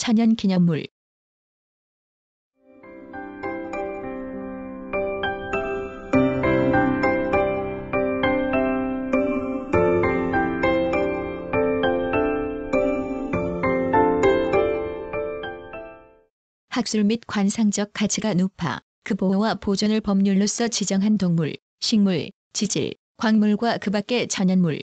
천연 기념물 학술 및 관상적 가치가 높아 그 보호와 보존을 법률로서 지정한 동물, 식물, 지질, 광물과 그 밖의 천연물,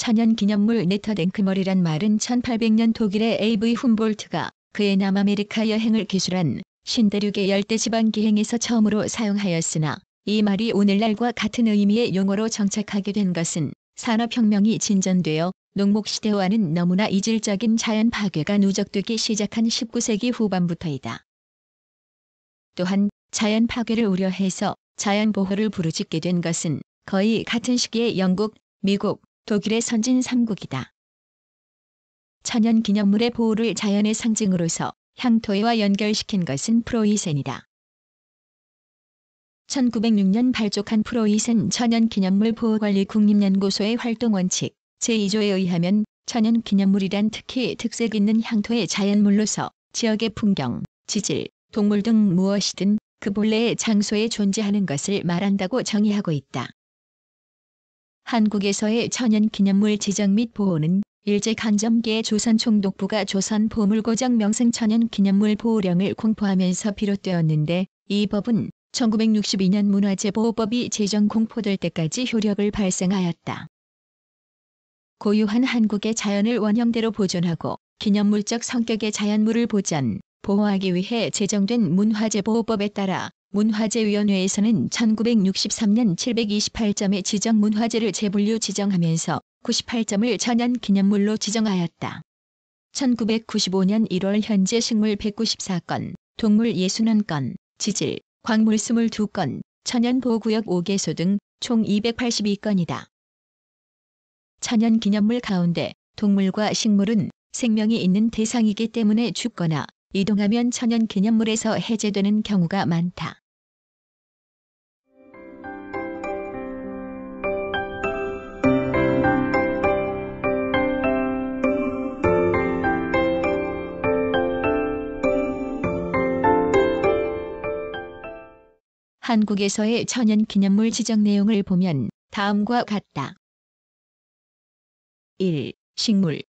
천연기념물 네터랭크머리란 말은 1800년 독일의 AV 훔볼트가 그의 남아메리카 여행을 기술한 신대륙의 열대 지방 기행에서 처음으로 사용하였으나 이 말이 오늘날과 같은 의미의 용어로 정착하게 된 것은 산업혁명이 진전되어 농목시대와는 너무나 이질적인 자연 파괴가 누적되기 시작한 19세기 후반부터이다. 또한 자연 파괴를 우려해서 자연 보호를 부르짖게 된 것은 거의 같은 시기에 영국, 미국, 독일의 선진 3국이다. 천연 기념물의 보호를 자연의 상징으로서 향토에와 연결시킨 것은 프로이센이다. 1906년 발족한 프로이센 천연기념물 보호관리 국립연구소의 활동 원칙 제2조에 의하면 천연기념물이란 특히 특색 있는 향토의 자연물로서 지역의 풍경, 지질, 동물 등 무엇이든 그 본래의 장소에 존재하는 것을 말한다고 정의하고 있다. 한국에서의 천연기념물 지정 및 보호는 일제강점기에 조선총독부가 조선 보물고장 명승 천연기념물 보호령을 공포하면서 비롯되었는데 이 법은 1962년 문화재보호법이 제정 공포될 때까지 효력을 발생하였다. 고유한 한국의 자연을 원형대로 보존하고 기념물적 성격의 자연물을 보전, 보호하기 위해 제정된 문화재보호법에 따라 문화재위원회에서는 1963년 728점의 지정 문화재를 재분류 지정하면서 98점을 천연 기념물로 지정하였다. 1995년 1월 현재 식물 194건, 동물 61건, 지질, 광물 22건, 천연보호구역 5개소 등 총 282건이다. 천연 기념물 가운데 동물과 식물은 생명이 있는 대상이기 때문에 죽거나 이동하면 천연 기념물에서 해제되는 경우가 많다. 한국에서의 천연 기념물 지정 내용을 보면 다음과 같다. 1. 식물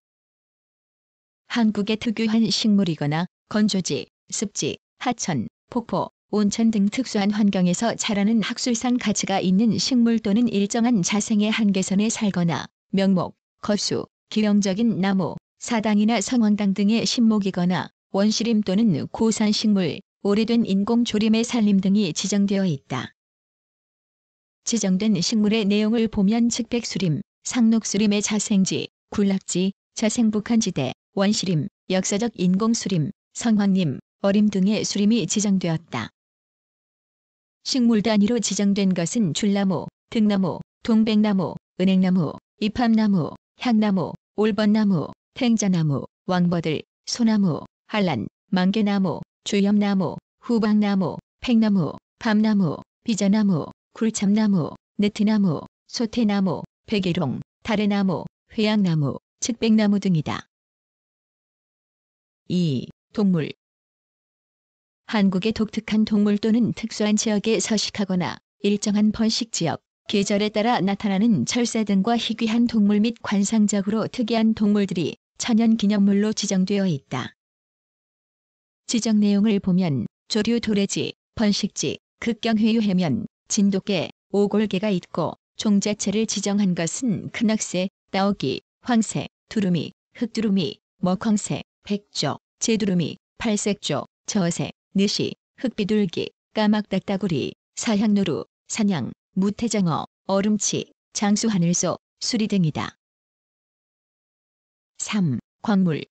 한국의 특유한 식물이거나 건조지, 습지, 하천, 폭포, 온천 등 특수한 환경에서 자라는 학술상 가치가 있는 식물 또는 일정한 자생의 한계선에 살거나 명목, 거수, 기형적인 나무, 사당이나 성황당 등의 신목이거나 원시림 또는 고산식물, 오래된 인공조림의 산림 등이 지정되어 있다. 지정된 식물의 내용을 보면 측백수림, 상록수림의 자생지, 군락지, 자생북한지대, 원시림, 역사적 인공수림, 성황림, 어림 등의 수림이 지정되었다. 식물 단위로 지정된 것은 줄나무, 등나무, 동백나무, 은행나무, 입팝나무 향나무, 올번나무, 탱자나무, 왕버들, 소나무, 한란, 망개나무, 주염나무, 후방나무 팽나무, 밤나무, 비자나무, 굴참나무, 네트나무, 소태나무, 백일홍, 다래나무, 회양나무, 측백나무 등이다. 2. 동물 한국의 독특한 동물 또는 특수한 지역에 서식하거나 일정한 번식 지역, 계절에 따라 나타나는 철새 등과 희귀한 동물 및 관상적으로 특이한 동물들이 천연기념물로 지정되어 있다. 지적 내용을 보면 조류 도래지, 번식지, 극경회유 해면, 진돗개, 오골개가 있고 종자체를 지정한 것은 큰악새, 따오기, 황새, 두루미, 흑두루미, 먹황새, 백조, 제두루미, 팔색조, 저새, 느시, 흑비둘기, 까막닥따구리, 사향노루, 사냥, 무태장어, 얼음치, 장수하늘소, 수리 등이다. 3. 광물,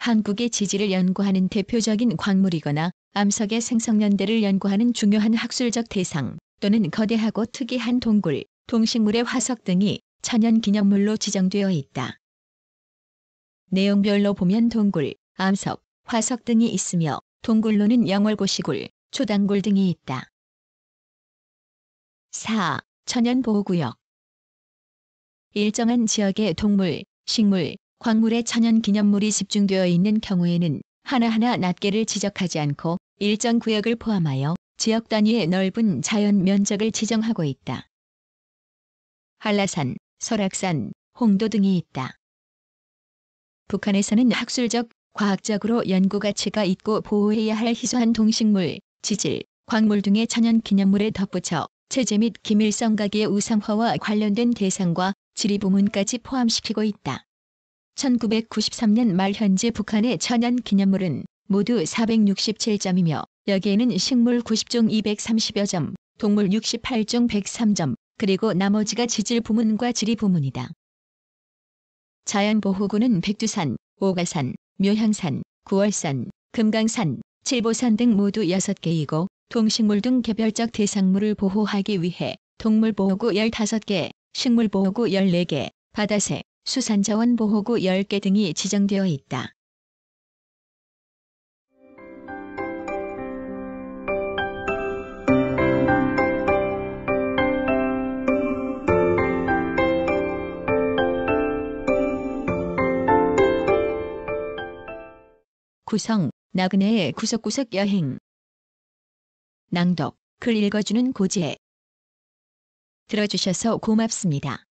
한국의 지지를 연구하는 대표적인 광물이거나 암석의 생성연대를 연구하는 중요한 학술적 대상 또는 거대하고 특이한 동굴, 동식물의 화석 등이 천연 기념물로 지정되어 있다. 내용별로 보면 동굴, 암석, 화석 등이 있으며 동굴로는 영월고시굴, 초당굴 등이 있다. 4. 천연보호구역 일정한 지역의 동물, 식물, 광물의 천연 기념물이 집중되어 있는 경우에는 하나하나 낱개를 지적하지 않고 일정 구역을 포함하여 지역 단위의 넓은 자연 면적을 지정하고 있다. 한라산, 설악산, 홍도 등이 있다. 북한에서는 학술적, 과학적으로 연구 가치가 있고 보호해야 할 희소한 동식물, 지질, 광물 등의 천연 기념물에 덧붙여 체제 및 기밀성 가기의 우상화와 관련된 대상과 지리 부문까지 포함시키고 있다. 1993년 말 현재 북한의 천연 기념물은 모두 467점이며 여기에는 식물 90종 230여 점, 동물 68종 103점, 그리고 나머지가 지질 부문과 지리 부문이다. 자연보호구는 백두산, 오가산, 묘향산, 구월산, 금강산, 칠보산 등 모두 6개이고 동식물 등 개별적 대상물을 보호하기 위해 동물보호구 15개, 식물보호구 14개, 바다새, 수산자원 보호구 10개 등이 지정되어 있다. 구성, 나그네의 구석구석 여행 낭독, 글 읽어주는 고지에 들어주셔서 고맙습니다.